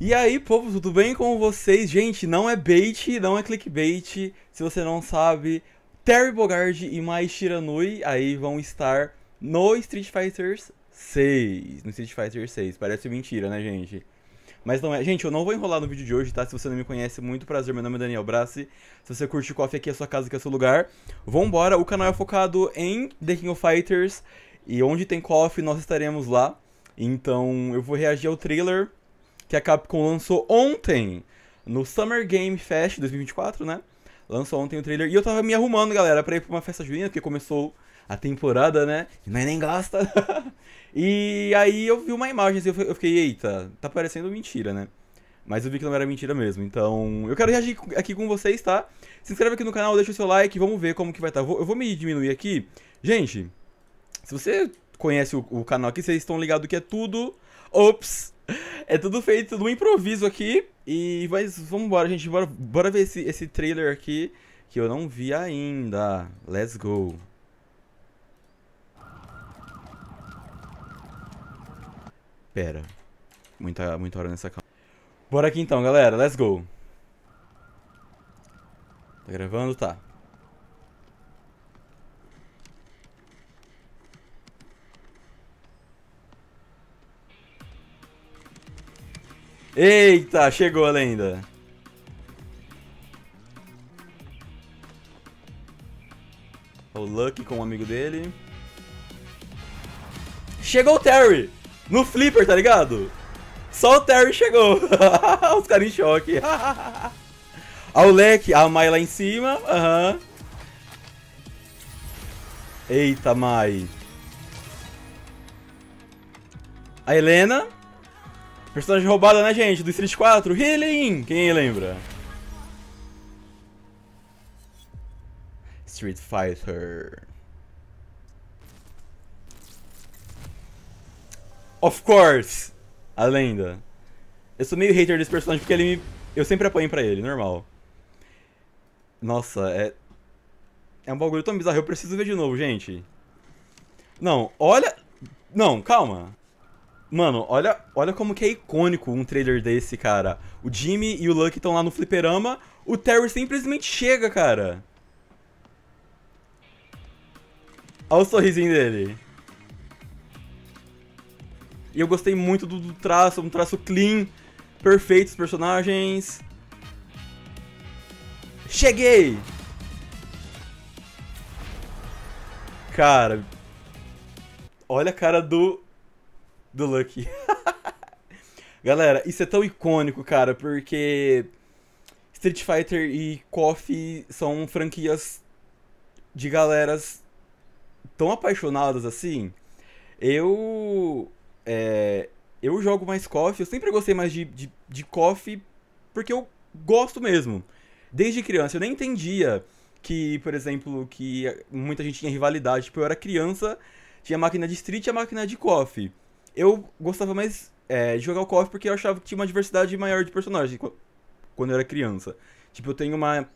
E aí, povo, tudo bem com vocês? Gente, não é bait, não é clickbait. Se você não sabe, Terry Bogard e mais Shiranui aí vão estar no Street Fighter 6. No Street Fighter 6. Parece mentira, né, gente? Mas não é. Gente, eu não vou enrolar no vídeo de hoje, tá? Se você não me conhece, muito prazer. Meu nome é Daniel Brassi. Se você curte o Coffee, aqui é a sua casa, aqui é o seu lugar. Vambora. O canal é focado em The King of Fighters. E onde tem Coffee, nós estaremos lá. Então, eu vou reagir ao trailer que a Capcom lançou ontem no Summer Game Fest 2024, né? Lançou ontem o trailer e eu tava me arrumando, galera, para ir para uma festa junina, porque começou a temporada, né? E é nem gasta. e aí eu vi uma imagem assim, eu fiquei, eita, tá parecendo mentira, né? Mas eu vi que não era mentira mesmo, então eu quero reagir aqui com vocês, tá? Se inscreve aqui no canal, deixa o seu like, vamos ver como que vai estar. Tá. Eu vou me diminuir aqui. Gente, se você conhece o, o canal aqui, vocês estão ligados que é tudo... Ops! é tudo feito no improviso aqui. E mas vamos embora, gente. Bora, bora ver esse, esse trailer aqui que eu não vi ainda. Let's go. Pera. Muita, muita hora nessa calma. Bora aqui então, galera. Let's go. Tá gravando? Tá. Eita, chegou a lenda. O Lucky com um amigo dele. Chegou o Terry! No flipper, tá ligado? Só o Terry chegou. Os caras em choque. leque, a Mai lá em cima. Uhum. Eita, Mai. A Helena. Personagem roubada, né, gente? Do Street 4. Healing! Quem lembra? Street Fighter. Of course! A lenda. Eu sou meio hater desse personagem porque ele me... Eu sempre apanho pra ele, normal. Nossa, é... É um bagulho tão bizarro. Eu preciso ver de novo, gente. Não, olha... Não, calma. Mano, olha, olha como que é icônico um trailer desse, cara. O Jimmy e o Lucky estão lá no fliperama, o Terry simplesmente chega, cara. Olha o sorrisinho dele. E eu gostei muito do, do traço, um traço clean, perfeito os personagens. Cheguei! Cara, olha a cara do do Lucky. Galera, isso é tão icônico, cara, porque Street Fighter e KOF são franquias de galeras tão apaixonadas assim. Eu. É, eu jogo mais KOF, eu sempre gostei mais de, de, de KOF porque eu gosto mesmo. Desde criança, eu nem entendia que, por exemplo, que muita gente tinha rivalidade. Tipo, eu era criança, tinha máquina de Street e a máquina de KOF eu gostava mais é, de jogar o KOF porque eu achava que tinha uma diversidade maior de personagens quando eu era criança. Tipo, eu tenho uma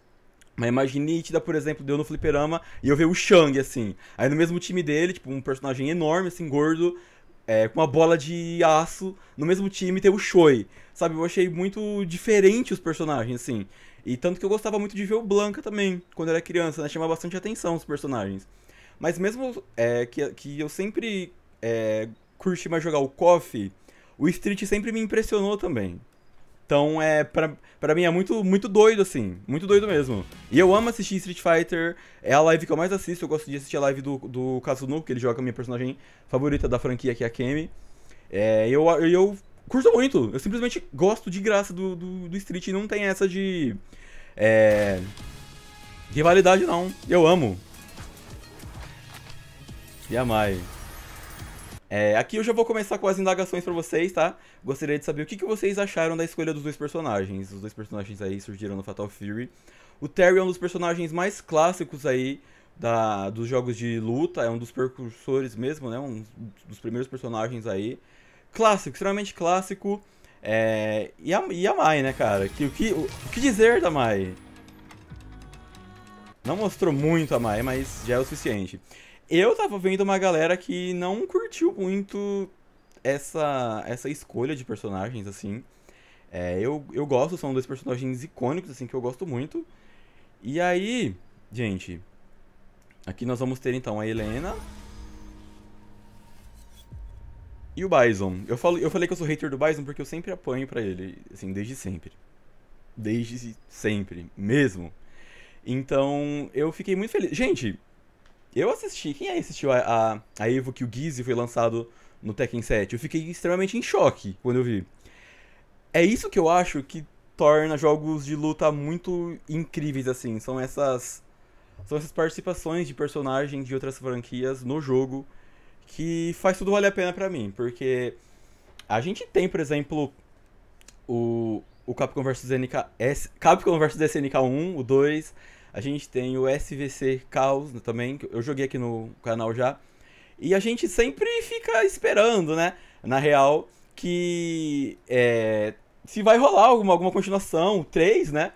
uma imagem nítida, por exemplo, deu no fliperama e eu vejo o Shang, assim. Aí no mesmo time dele, tipo, um personagem enorme, assim, gordo, é, com uma bola de aço. No mesmo time tem o Shoi, sabe? Eu achei muito diferente os personagens, assim. E tanto que eu gostava muito de ver o Blanca também, quando eu era criança, né? Chamava bastante atenção os personagens. Mas mesmo é, que, que eu sempre é, curti mais jogar o Coffee, o Street sempre me impressionou também. Então, é, pra, pra mim é muito, muito doido, assim. Muito doido mesmo. E eu amo assistir Street Fighter. É a live que eu mais assisto. Eu gosto de assistir a live do, do Kazuno, que ele joga a minha personagem favorita da franquia, que é a Kemi. É, eu, eu, eu curto muito. Eu simplesmente gosto de graça do, do, do Street. não tem essa de. É, rivalidade, não. Eu amo. e a mais é, aqui eu já vou começar com as indagações para vocês, tá? Gostaria de saber o que, que vocês acharam da escolha dos dois personagens. Os dois personagens aí surgiram no Fatal Fury. O Terry é um dos personagens mais clássicos aí da, dos jogos de luta, é um dos precursores mesmo, né? Um dos primeiros personagens aí. Clássico, extremamente clássico. É, e, a, e a Mai, né, cara? Que, o, que, o, o que dizer da Mai? Não mostrou muito a Mai, mas já é o suficiente eu tava vendo uma galera que não curtiu muito essa, essa escolha de personagens, assim. É, eu, eu gosto, são dois personagens icônicos, assim, que eu gosto muito. E aí, gente, aqui nós vamos ter então a Helena e o Bison. Eu, falo, eu falei que eu sou hater do Bison porque eu sempre apanho pra ele, assim, desde sempre. Desde sempre, mesmo. Então, eu fiquei muito feliz. Gente, eu assisti. Quem aí assistiu a, a, a Evo que o Gizzy foi lançado no Tekken 7? Eu fiquei extremamente em choque quando eu vi. É isso que eu acho que torna jogos de luta muito incríveis, assim. São essas. São essas participações de personagens de outras franquias no jogo que faz tudo valer a pena para mim. Porque a gente tem, por exemplo, o, o Capcom vs SNK. Capcom vs SNK 1, o 2. A gente tem o SVC Caos também, que eu joguei aqui no canal já. E a gente sempre fica esperando, né? Na real, que é, se vai rolar alguma, alguma continuação, 3, né?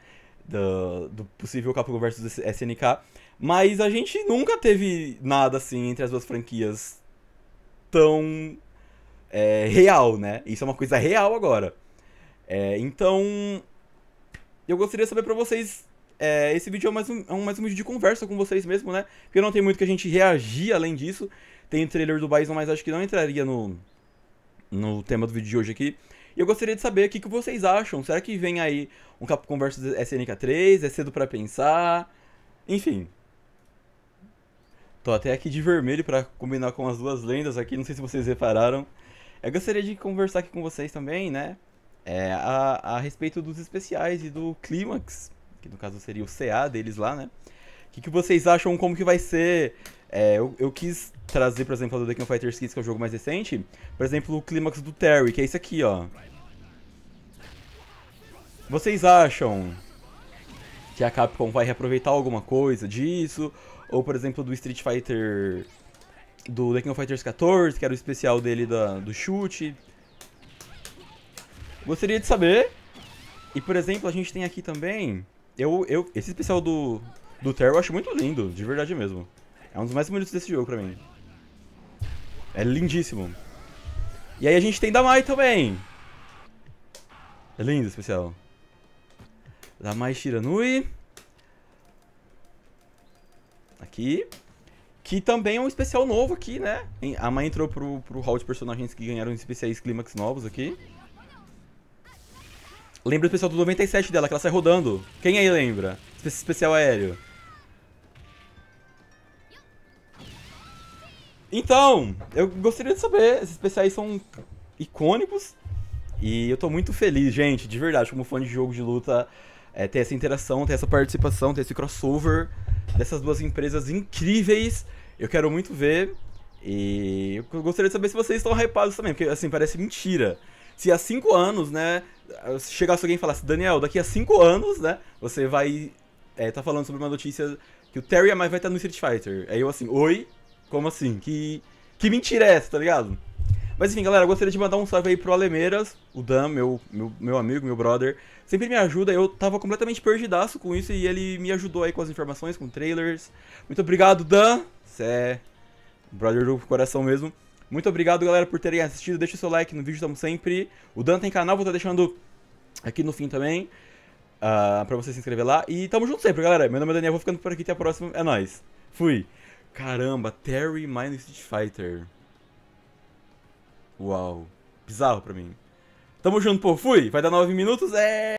Do, do possível Capcom vs SNK. Mas a gente nunca teve nada assim entre as duas franquias tão é, real, né? Isso é uma coisa real agora. É, então, eu gostaria de saber pra vocês é, esse vídeo é mais, um, é mais um vídeo de conversa com vocês mesmo, né? Porque não tem muito que a gente reagir além disso. Tem o trailer do Bison, mas acho que não entraria no, no tema do vídeo de hoje aqui. E eu gostaria de saber o que, que vocês acham. Será que vem aí um Capcom vs SNK 3? É cedo para pensar? Enfim. Tô até aqui de vermelho para combinar com as duas lendas aqui, não sei se vocês repararam. Eu gostaria de conversar aqui com vocês também, né? É, a, a respeito dos especiais e do clímax que no caso seria o CA deles lá, né? O que, que vocês acham como que vai ser? É, eu, eu, quis trazer, por exemplo, do The King of Fighters Kids, que é o jogo mais recente, por exemplo, o clímax do Terry, que é esse aqui, ó. Vocês acham que a Capcom vai reaproveitar alguma coisa disso? Ou, por exemplo, do Street Fighter... Do The King of Fighters 14, que era o especial dele da, do chute. Gostaria de saber. E, por exemplo, a gente tem aqui também eu, eu, esse especial do, do Terror eu acho muito lindo, de verdade mesmo. É um dos mais bonitos desse jogo pra mim. É lindíssimo. E aí a gente tem Damai também. É lindo especial. Damai Shiranui. Aqui. Que também é um especial novo aqui, né? A Mai entrou pro, pro hall de personagens que ganharam especiais clímax novos aqui. Lembra o especial do 97 dela, que ela sai rodando. Quem aí lembra? Especial aéreo. Então, eu gostaria de saber. Esses especiais são icônicos. E eu tô muito feliz, gente, de verdade, como fã de jogo de luta, é, ter essa interação, ter essa participação, ter esse crossover dessas duas empresas incríveis. Eu quero muito ver. E eu gostaria de saber se vocês estão hypados também, porque assim, parece mentira se há cinco anos, né, chegasse alguém e falasse, Daniel, daqui a cinco anos, né, você vai é, tá falando sobre uma notícia que o Terry mais vai estar no Street Fighter. Aí eu assim, oi? Como assim? Que, que mentira é essa, tá ligado? Mas enfim, galera, eu gostaria de mandar um salve aí pro Alemeiras, o Dan, meu, meu, meu amigo, meu brother. Sempre me ajuda, eu tava completamente perdidaço com isso e ele me ajudou aí com as informações, com trailers. Muito obrigado, Dan! Você é brother do coração mesmo. Muito obrigado, galera, por terem assistido. Deixa o seu like no vídeo, Estamos sempre. O Dan tem canal, vou estar tá deixando aqui no fim também. Uh, pra você se inscrever lá. E tamo junto sempre, galera. Meu nome é Daniel, vou ficando por aqui. Até a próxima. É nóis. Fui. Caramba, Terry minus Street Fighter. Uau. Bizarro pra mim. Tamo junto, pô. Fui. Vai dar nove minutos. É...